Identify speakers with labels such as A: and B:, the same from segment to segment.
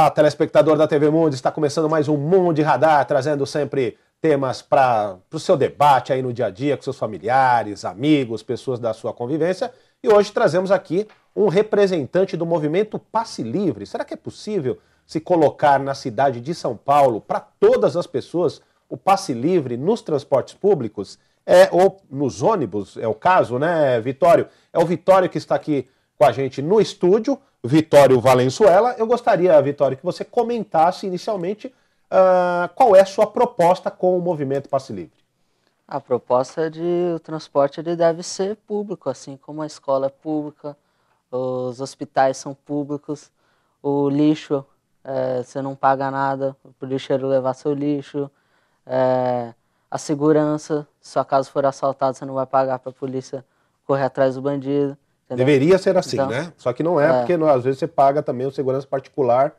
A: Olá, telespectador da TV Mundo, está começando mais um Mundo Radar, trazendo sempre temas para o seu debate aí no dia a dia com seus familiares, amigos, pessoas da sua convivência. E hoje trazemos aqui um representante do movimento Passe Livre. Será que é possível se colocar na cidade de São Paulo para todas as pessoas o passe livre nos transportes públicos? É, ou nos ônibus, é o caso, né, Vitório? É o Vitório que está aqui com a gente no estúdio, Vitório Valenzuela. Eu gostaria, Vitório, que você comentasse inicialmente uh, qual é a sua proposta com o movimento Passe Livre. A proposta é de o transporte ele deve ser público, assim
B: como a escola é pública, os hospitais são públicos, o lixo é, você não paga nada o lixeiro levar seu lixo, é, a segurança, se sua casa for assaltada, você não vai pagar para a polícia correr atrás do
A: bandido. Entendeu? Né? Deveria ser assim, então, né? Só que não é, é. porque não, às vezes você paga também o segurança particular,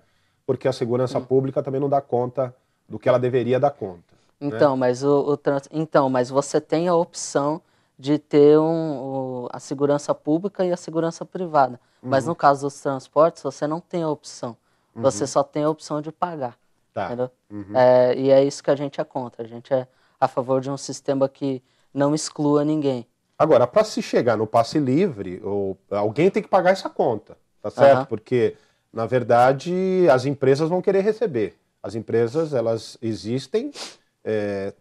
A: porque a segurança hum. pública também não dá conta do que ela deveria dar conta.
B: Né? Então, né? mas o, o trans... então, mas você tem a opção de ter um, o, a segurança pública e a segurança privada. Uhum. Mas no caso dos transportes, você não tem a opção. Uhum. Você só tem a opção de pagar. Tá. Uhum. É, e é isso que a gente é contra. A gente é
A: a favor de um sistema que não exclua ninguém. Agora, para se chegar no passe livre, ou, alguém tem que pagar essa conta, tá certo? Porque, na verdade, as empresas vão querer receber. As empresas, elas existem é,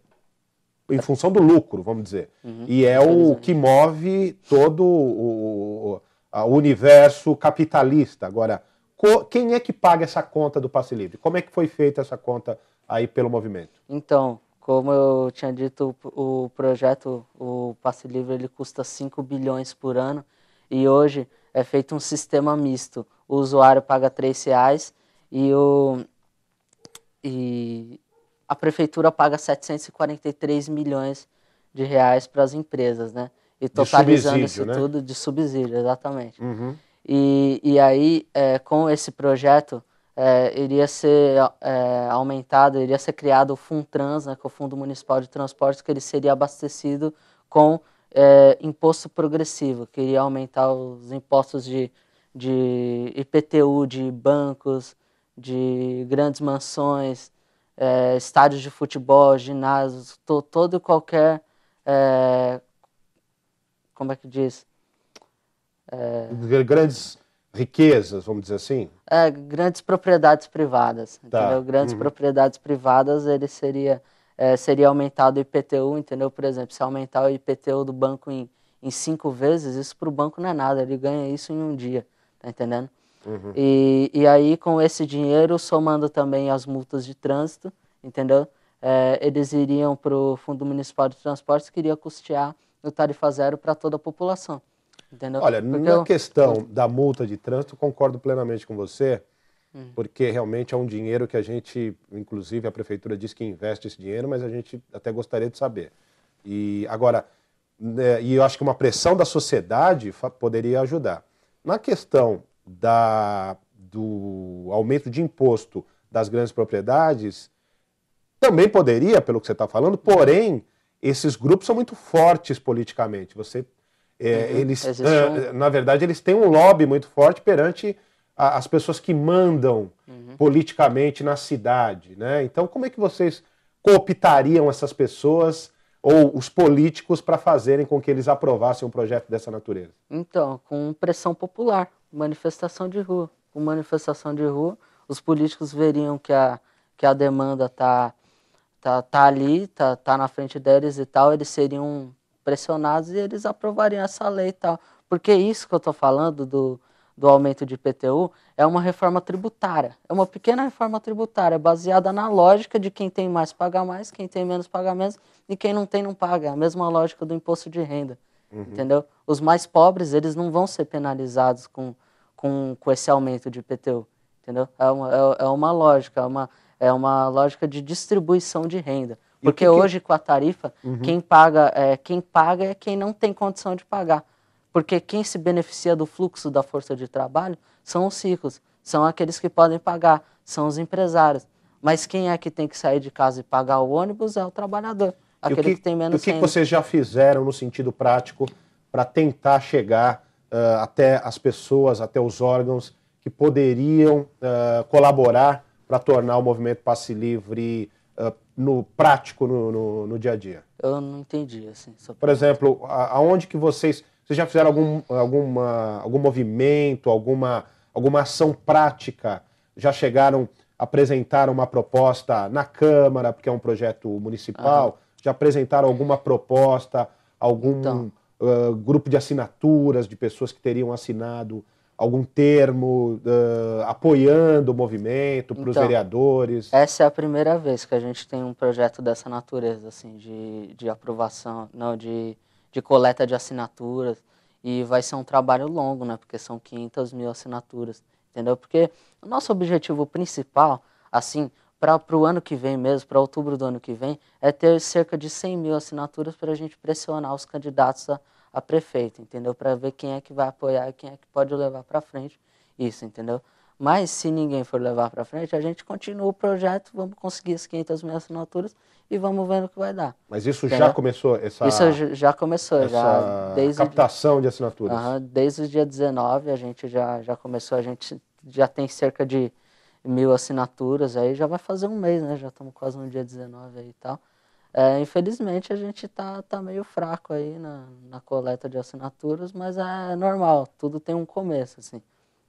A: em função do lucro, vamos dizer. Uhum. E é o que move todo o, o universo capitalista. Agora, quem é que paga essa conta do passe livre? Como é que foi feita essa conta aí pelo movimento? Então, como
B: eu tinha dito, o projeto, o passe livre, ele custa 5 bilhões por ano e hoje é feito um sistema misto. O usuário paga R$ reais e, o, e a prefeitura paga 743 milhões de reais para as empresas, né? E totalizando isso né? tudo de subsídio, exatamente. Uhum. E, e aí, é, com esse projeto, é, iria ser é, aumentado, iria ser criado o Funtrans, né, que é o Fundo Municipal de Transportes, que ele seria abastecido com é, imposto progressivo, que iria aumentar os impostos de, de IPTU, de bancos, de grandes mansões, é, estádios de futebol, ginásios, to, todo e qualquer. É, como é que diz?
A: É, grandes riquezas, vamos dizer assim?
B: É, grandes propriedades privadas, tá. entendeu? Grandes uhum. propriedades privadas, ele seria, é, seria aumentado o IPTU, entendeu? Por exemplo, se aumentar o IPTU do banco em, em cinco vezes, isso para o banco não é nada, ele ganha isso em um dia, tá entendendo? Uhum. E, e aí, com esse dinheiro, somando também as multas de trânsito, entendeu? É, eles iriam para o Fundo Municipal de Transportes, que iria custear o tarifa zero para toda a população. Entendeu? Olha, porque na eu... questão
A: da multa de trânsito, concordo plenamente com você, hum. porque realmente é um dinheiro que a gente, inclusive a prefeitura diz que investe esse dinheiro, mas a gente até gostaria de saber. E agora, né, e eu acho que uma pressão da sociedade poderia ajudar. Na questão da, do aumento de imposto das grandes propriedades, também poderia, pelo que você está falando, porém, esses grupos são muito fortes politicamente. Você é, uhum, eles, é um... É, na verdade, eles têm um lobby muito forte perante a, as pessoas que mandam uhum. politicamente na cidade. Né? Então, como é que vocês cooptariam essas pessoas ou os políticos para fazerem com que eles aprovassem um projeto dessa natureza?
B: Então, com pressão popular, manifestação de rua. Com manifestação de rua, os políticos veriam que a, que a demanda está tá, tá ali, tá, tá na frente deles e tal, eles seriam pressionados e eles aprovariam essa lei e tal. Porque isso que eu estou falando do, do aumento de IPTU é uma reforma tributária. É uma pequena reforma tributária, baseada na lógica de quem tem mais paga mais, quem tem menos paga menos e quem não tem não paga. É a mesma lógica do imposto de renda. Uhum. Entendeu? Os mais pobres, eles não vão ser penalizados com, com, com esse aumento de IPTU. Entendeu? É uma, é, é uma lógica, é uma, é uma lógica de distribuição de renda. Porque que hoje, com a tarifa, uhum. quem, paga, é, quem paga é quem não tem condição de pagar. Porque quem se beneficia do fluxo da força de trabalho são os ricos, são aqueles que podem pagar, são os empresários. Mas quem é que tem que sair de casa e pagar o ônibus é o trabalhador,
A: aquele que, que, tem menos. O que, que vocês já fizeram no sentido prático para tentar chegar uh, até as pessoas, até os órgãos que poderiam uh, colaborar para tornar o movimento passe livre uh, no prático, no, no, no, dia a dia?
B: Eu não entendi, assim. Por
A: exemplo, a, aonde que vocês... Vocês já fizeram algum, alguma, algum movimento, alguma, alguma ação prática? Já chegaram, apresentaram uma proposta na Câmara, porque é um projeto municipal? Já apresentaram alguma proposta, algum então. uh, grupo de assinaturas de pessoas que teriam assinado algum termo uh, apoiando o movimento para os então, vereadores?
B: Essa é a primeira vez que a gente tem um projeto dessa natureza, assim, de, de aprovação, não, de, de coleta de assinaturas. E vai ser um trabalho longo, né? Porque são 500 mil assinaturas, entendeu? Porque o nosso objetivo principal, assim, para o ano que vem mesmo, para outubro do ano que vem, é ter cerca de 100 mil assinaturas para a gente pressionar os candidatos a a prefeita, entendeu? Para ver quem é que vai apoiar e quem é que pode levar para frente isso, entendeu? Mas se ninguém for levar para frente, a gente continua o projeto, vamos conseguir as 500 mil assinaturas e vamos ver o que vai dar.
A: Mas isso entendeu? já começou? Essa, isso já começou, já desde captação dia, de assinaturas.
B: desde o dia 19 a gente já, já começou, a gente já tem cerca de mil assinaturas aí, já vai fazer um mês, né? Já estamos quase no dia 19 aí e tal. É, infelizmente a gente tá, tá meio fraco aí na, na coleta de assinaturas, mas é normal, tudo tem um começo, assim.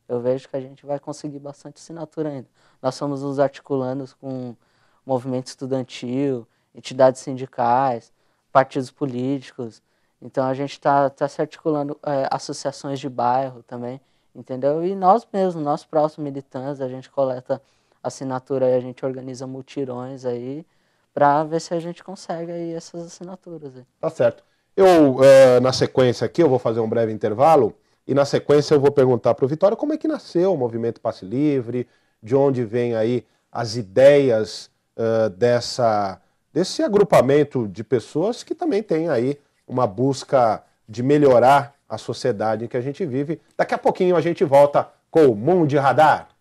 B: Eu vejo que a gente vai conseguir bastante assinatura ainda. Nós estamos nos articulando com movimento estudantil, entidades sindicais, partidos políticos. Então a gente está tá se articulando é, associações de bairro também, entendeu? E nós mesmos, nós próximos militantes, a gente coleta assinatura e a gente organiza mutirões aí para ver se a gente consegue aí essas assinaturas. Aí.
A: Tá certo. Eu, uh, na sequência aqui, eu vou fazer um breve intervalo e na sequência eu vou perguntar para o Vitória como é que nasceu o movimento Passe Livre, de onde vem aí as ideias uh, dessa, desse agrupamento de pessoas que também tem aí uma busca de melhorar a sociedade em que a gente vive. Daqui a pouquinho a gente volta com o Mundo Radar.